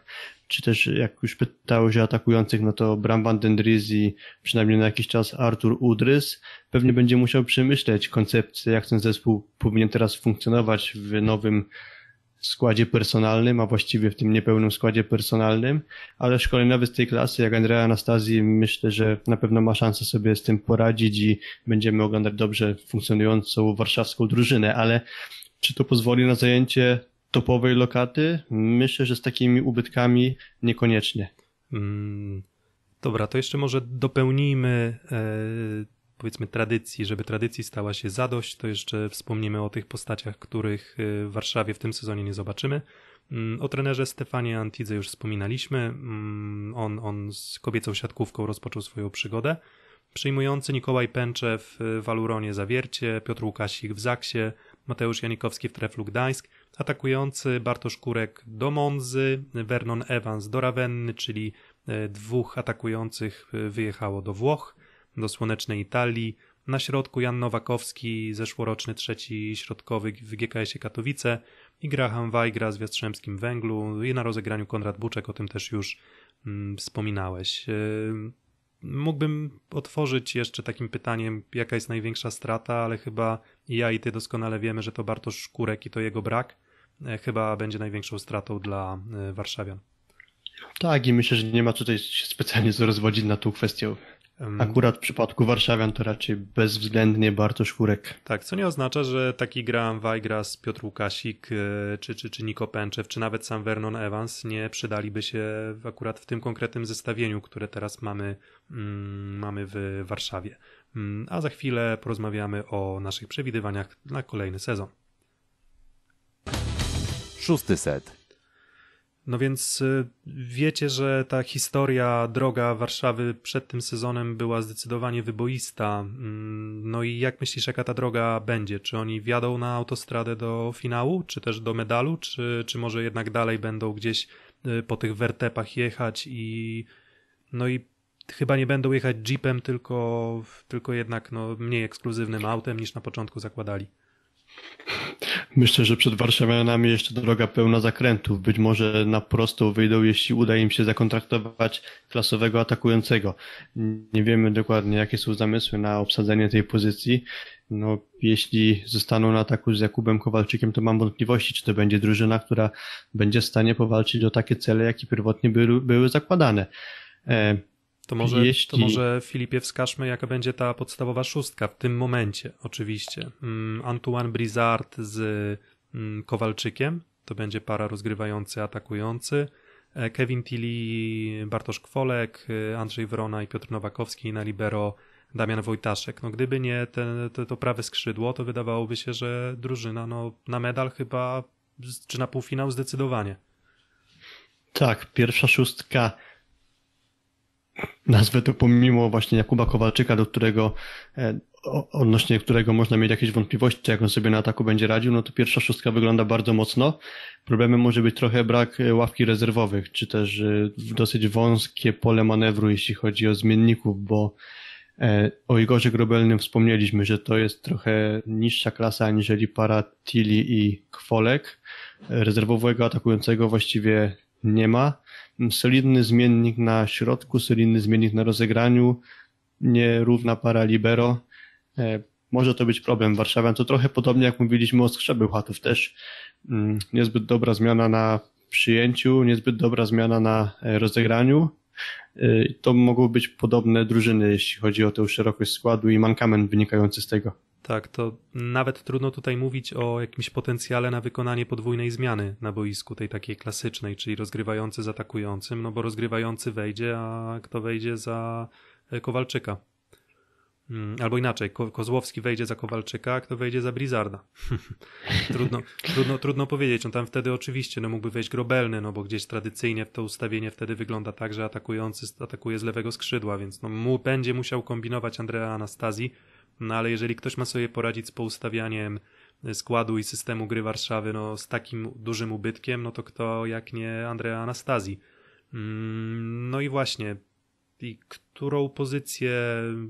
czy też jak już pytałeś o atakujących, no to Bram Van i przynajmniej na jakiś czas Artur Udrys, pewnie będzie musiał przemyśleć koncepcję, jak ten zespół powinien teraz funkcjonować w nowym składzie personalnym, a właściwie w tym niepełnym składzie personalnym, ale szkoleniowy z tej klasy, jak Andrea Anastazji, myślę, że na pewno ma szansę sobie z tym poradzić i będziemy oglądać dobrze funkcjonującą warszawską drużynę, ale czy to pozwoli na zajęcie topowej lokaty? Myślę, że z takimi ubytkami niekoniecznie. Mm, dobra, to jeszcze może dopełnijmy e, powiedzmy tradycji, żeby tradycji stała się zadość, to jeszcze wspomnimy o tych postaciach, których y, w Warszawie w tym sezonie nie zobaczymy. Mm, o trenerze Stefanie Antidze już wspominaliśmy. Mm, on, on z kobiecą siatkówką rozpoczął swoją przygodę. Przyjmujący Nikołaj Pęczew y, w Waluronie Zawiercie, Piotr Łukasik w Zaksie, Mateusz Janikowski w Treflu Gdańsk, atakujący Bartosz Kurek do Monzy, Vernon Evans do Rawenny, czyli y, dwóch atakujących wyjechało do Włoch, do słonecznej Italii. Na środku Jan Nowakowski, zeszłoroczny trzeci środkowy w GKS-ie Katowice i Graham Wajgra z Wiastrzębskim Węglu i na rozegraniu Konrad Buczek, o tym też już mm, wspominałeś. Yy, mógłbym otworzyć jeszcze takim pytaniem, jaka jest największa strata, ale chyba i ja i ty doskonale wiemy, że to Bartosz Szkurek i to jego brak yy, chyba będzie największą stratą dla yy, warszawian. Tak, i myślę, że nie ma tutaj się specjalnie co rozwodzić na tą kwestię. Akurat w przypadku Warszawian to raczej bezwzględnie Bartosz szkurek. Tak, co nie oznacza, że taki Graham Wajgras, Piotr Łukasik e, czy, czy, czy Niko Pęczew, czy nawet sam Vernon Evans nie przydaliby się akurat w tym konkretnym zestawieniu, które teraz mamy, mm, mamy w Warszawie. Mm, a za chwilę porozmawiamy o naszych przewidywaniach na kolejny sezon. Szósty set. No więc y, wiecie, że ta historia, droga Warszawy przed tym sezonem była zdecydowanie wyboista. Mm, no i jak myślisz, jaka ta droga będzie? Czy oni wjadą na autostradę do finału, czy też do medalu, czy, czy może jednak dalej będą gdzieś y, po tych wertepach jechać i no i chyba nie będą jechać jeepem, tylko, tylko jednak no, mniej ekskluzywnym autem niż na początku zakładali. Myślę, że przed Warszawianami jeszcze droga pełna zakrętów. Być może na prostą wyjdą, jeśli uda im się zakontraktować klasowego atakującego. Nie wiemy dokładnie, jakie są zamysły na obsadzenie tej pozycji. No, jeśli zostaną na ataku z Jakubem Kowalczykiem, to mam wątpliwości, czy to będzie drużyna, która będzie w stanie powalczyć o takie cele, jakie pierwotnie były, były zakładane. E, to może, Jeśli... to może Filipie wskażmy, jaka będzie ta podstawowa szóstka w tym momencie, oczywiście. Mm, Antoine Brizard z mm, Kowalczykiem, to będzie para rozgrywający, atakujący. E, Kevin Tilly, Bartosz Kwolek, e, Andrzej Wrona i Piotr Nowakowski na libero Damian Wojtaszek. No gdyby nie te, te, to prawe skrzydło, to wydawałoby się, że drużyna no, na medal chyba, czy na półfinał zdecydowanie. Tak, pierwsza szóstka nazwę to pomimo właśnie Jakuba Kowalczyka, do którego e, odnośnie którego można mieć jakieś wątpliwości, jak on sobie na ataku będzie radził, no to pierwsza szóstka wygląda bardzo mocno. Problemem może być trochę brak e, ławki rezerwowych, czy też e, dosyć wąskie pole manewru, jeśli chodzi o zmienników, bo o Igorze Grobelnym wspomnieliśmy, że to jest trochę niższa klasa aniżeli para Tili i Kwolek. Rezerwowego atakującego właściwie nie ma solidny zmiennik na środku, solidny zmiennik na rozegraniu, nierówna para libero. E, może to być problem Warszawian. To trochę podobnie jak mówiliśmy o Skrzeby Chatów też. Mm, niezbyt dobra zmiana na przyjęciu, niezbyt dobra zmiana na e, rozegraniu. E, to mogą być podobne drużyny, jeśli chodzi o tę szerokość składu i mankament wynikający z tego. Tak, to nawet trudno tutaj mówić o jakimś potencjale na wykonanie podwójnej zmiany na boisku, tej takiej klasycznej, czyli rozgrywający z atakującym, no bo rozgrywający wejdzie, a kto wejdzie za e, Kowalczyka. Mm, albo inaczej, Ko Kozłowski wejdzie za Kowalczyka, a kto wejdzie za Blizzarda. trudno, trudno, trudno powiedzieć. On no tam wtedy oczywiście no, mógłby wejść grobelny, no bo gdzieś tradycyjnie to ustawienie wtedy wygląda tak, że atakujący atakuje z lewego skrzydła, więc no, mu będzie musiał kombinować Andrea Anastazji no ale jeżeli ktoś ma sobie poradzić z poustawianiem składu i systemu gry Warszawy no, z takim dużym ubytkiem, no to kto jak nie Andrea Anastazji. Mm, no i właśnie, i którą pozycję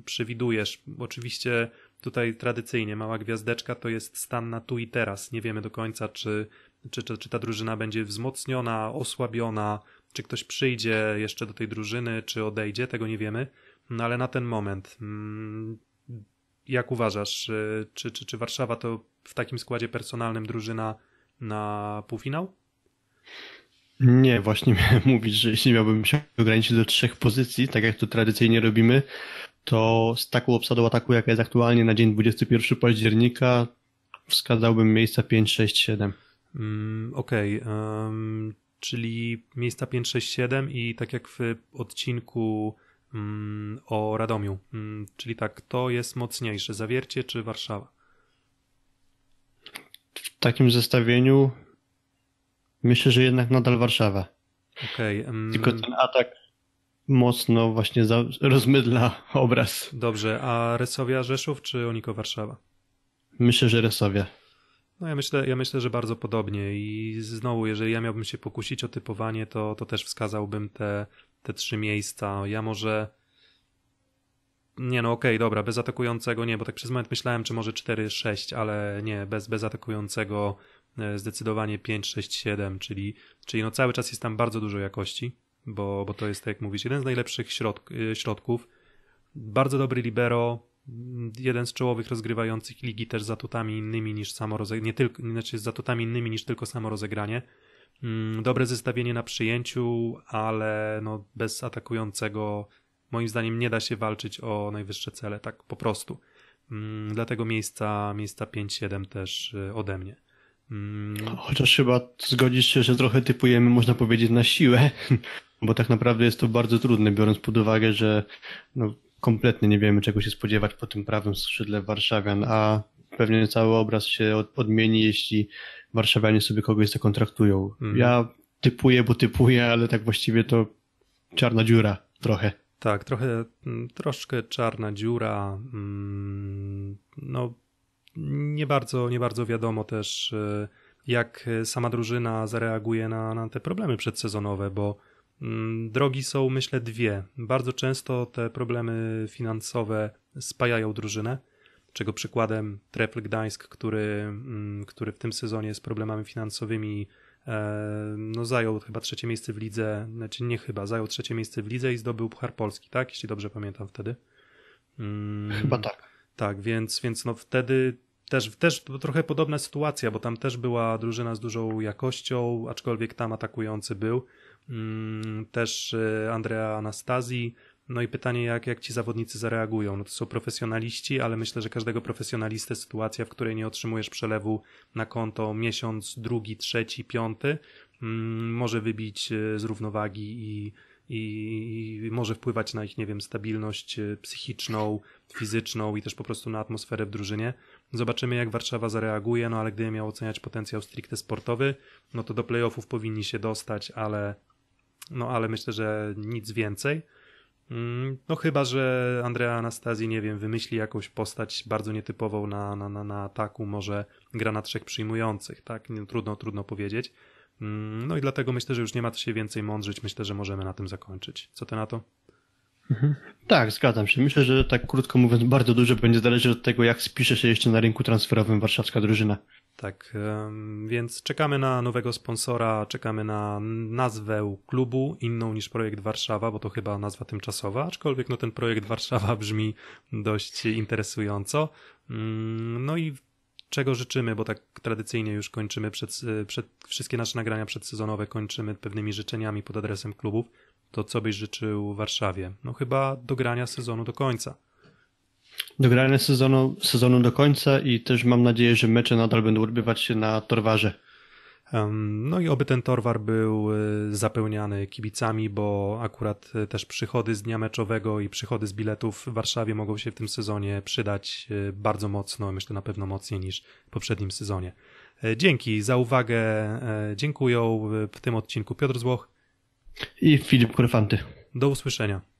przewidujesz? Oczywiście tutaj tradycyjnie mała gwiazdeczka to jest stan na tu i teraz. Nie wiemy do końca, czy, czy, czy, czy ta drużyna będzie wzmocniona, osłabiona, czy ktoś przyjdzie jeszcze do tej drużyny, czy odejdzie, tego nie wiemy. No ale na ten moment, mm, jak uważasz, y, czy, czy, czy Warszawa to w takim składzie personalnym drużyna na półfinał? Nie, właśnie miałem mówić, że jeśli miałbym się ograniczyć do trzech pozycji, tak jak to tradycyjnie robimy, to z taką obsadą ataku, jaka jest aktualnie na dzień 21 października, wskazałbym miejsca 5, 6, 7. Mm, Okej, okay. um, czyli miejsca 5, 6, 7 i tak jak w odcinku Mm, o Radomiu. Mm, czyli tak, to jest mocniejsze, Zawiercie czy Warszawa? W takim zestawieniu myślę, że jednak nadal Warszawa. Okej. Okay, Tylko ten atak mocno właśnie za... rozmydla obraz. Dobrze, a Resowia Rzeszów czy Oniko Warszawa? Myślę, że Resowia. No ja myślę, ja myślę, że bardzo podobnie i znowu, jeżeli ja miałbym się pokusić o typowanie, to, to też wskazałbym te te trzy miejsca. Ja może. Nie, no okej, okay, dobra, bez atakującego nie, bo tak przez moment myślałem, czy może 4-6, ale nie, bez, bez atakującego e, zdecydowanie 5-6-7, czyli, czyli no cały czas jest tam bardzo dużo jakości, bo, bo to jest, tak jak mówisz, jeden z najlepszych środk, e, środków. Bardzo dobry libero, jeden z czołowych rozgrywających ligi też z atutami innymi niż samo rozegranie, nie tylko, znaczy z atutami innymi niż tylko samo rozegranie. Mm, dobre zestawienie na przyjęciu, ale no bez atakującego moim zdaniem nie da się walczyć o najwyższe cele, tak po prostu. Mm, dlatego miejsca, miejsca 5-7 też y, ode mnie. Mm, no, chociaż chyba zgodzisz się, że trochę typujemy, można powiedzieć, na siłę, bo tak naprawdę jest to bardzo trudne, biorąc pod uwagę, że no, kompletnie nie wiemy, czego się spodziewać po tym prawym skrzydle Warszawian, a pewnie cały obraz się odmieni, jeśli warszawianie sobie kogoś zakontraktują. Mm. Ja typuję, bo typuję, ale tak właściwie to czarna dziura trochę. Tak, trochę, mm, troszkę czarna dziura. Mm, no, nie bardzo, nie bardzo wiadomo też, e, jak sama drużyna zareaguje na, na te problemy przedsezonowe, bo mm, drogi są, myślę, dwie. Bardzo często te problemy finansowe spajają drużynę czego przykładem Trefl Gdańsk, który, mm, który w tym sezonie z problemami finansowymi e, no zajął chyba trzecie miejsce w lidze, znaczy nie chyba, zajął trzecie miejsce w lidze i zdobył Puchar Polski, tak? Jeśli dobrze pamiętam wtedy. Mm, chyba tak. Tak, więc, więc no wtedy też, też trochę podobna sytuacja, bo tam też była drużyna z dużą jakością, aczkolwiek tam atakujący był. Mm, też e, Andrea Anastazji, no i pytanie, jak, jak ci zawodnicy zareagują? No to są profesjonaliści, ale myślę, że każdego profesjonalistę sytuacja, w której nie otrzymujesz przelewu na konto miesiąc, drugi, trzeci, piąty, mm, może wybić e, z równowagi i, i może wpływać na ich, nie wiem, stabilność e, psychiczną, fizyczną i też po prostu na atmosferę w drużynie. Zobaczymy, jak Warszawa zareaguje, no ale gdyby miał oceniać potencjał stricte sportowy, no to do playoffów powinni się dostać, ale, no ale myślę, że nic więcej. Mm, no chyba, że Andrea Anastazji, nie wiem, wymyśli jakąś postać bardzo nietypową na, na, na, na ataku, może gra na trzech przyjmujących, tak? No, trudno, trudno powiedzieć. Mm, no i dlatego myślę, że już nie ma co się więcej mądrzyć. Myślę, że możemy na tym zakończyć. Co ty na to? Mhm. Tak, zgadzam się. Myślę, że tak krótko mówiąc, bardzo dużo będzie zależeć od tego, jak spisze się jeszcze na rynku transferowym warszawska drużyna. Tak, więc czekamy na nowego sponsora, czekamy na nazwę klubu inną niż projekt Warszawa, bo to chyba nazwa tymczasowa, aczkolwiek no ten projekt Warszawa brzmi dość interesująco. Mm, no i czego życzymy, bo tak tradycyjnie już kończymy przed, e, przed wszystkie nasze nagrania przedsezonowe kończymy pewnymi życzeniami pod adresem klubów. To co byś życzył Warszawie? No chyba dogrania sezonu do końca dogrania sezonu, sezonu do końca i też mam nadzieję, że mecze nadal będą odbywać się na Torwarze. No i oby ten Torwar był e, zapełniany kibicami, bo akurat e, też przychody z dnia meczowego i przychody z biletów w Warszawie mogą się w tym sezonie przydać e, bardzo mocno, myślę na pewno mocniej niż w poprzednim sezonie. Dzięki za uwagę. Dziękuję w tym odcinku Piotr Złoch i Filip Krefanty. Do usłyszenia.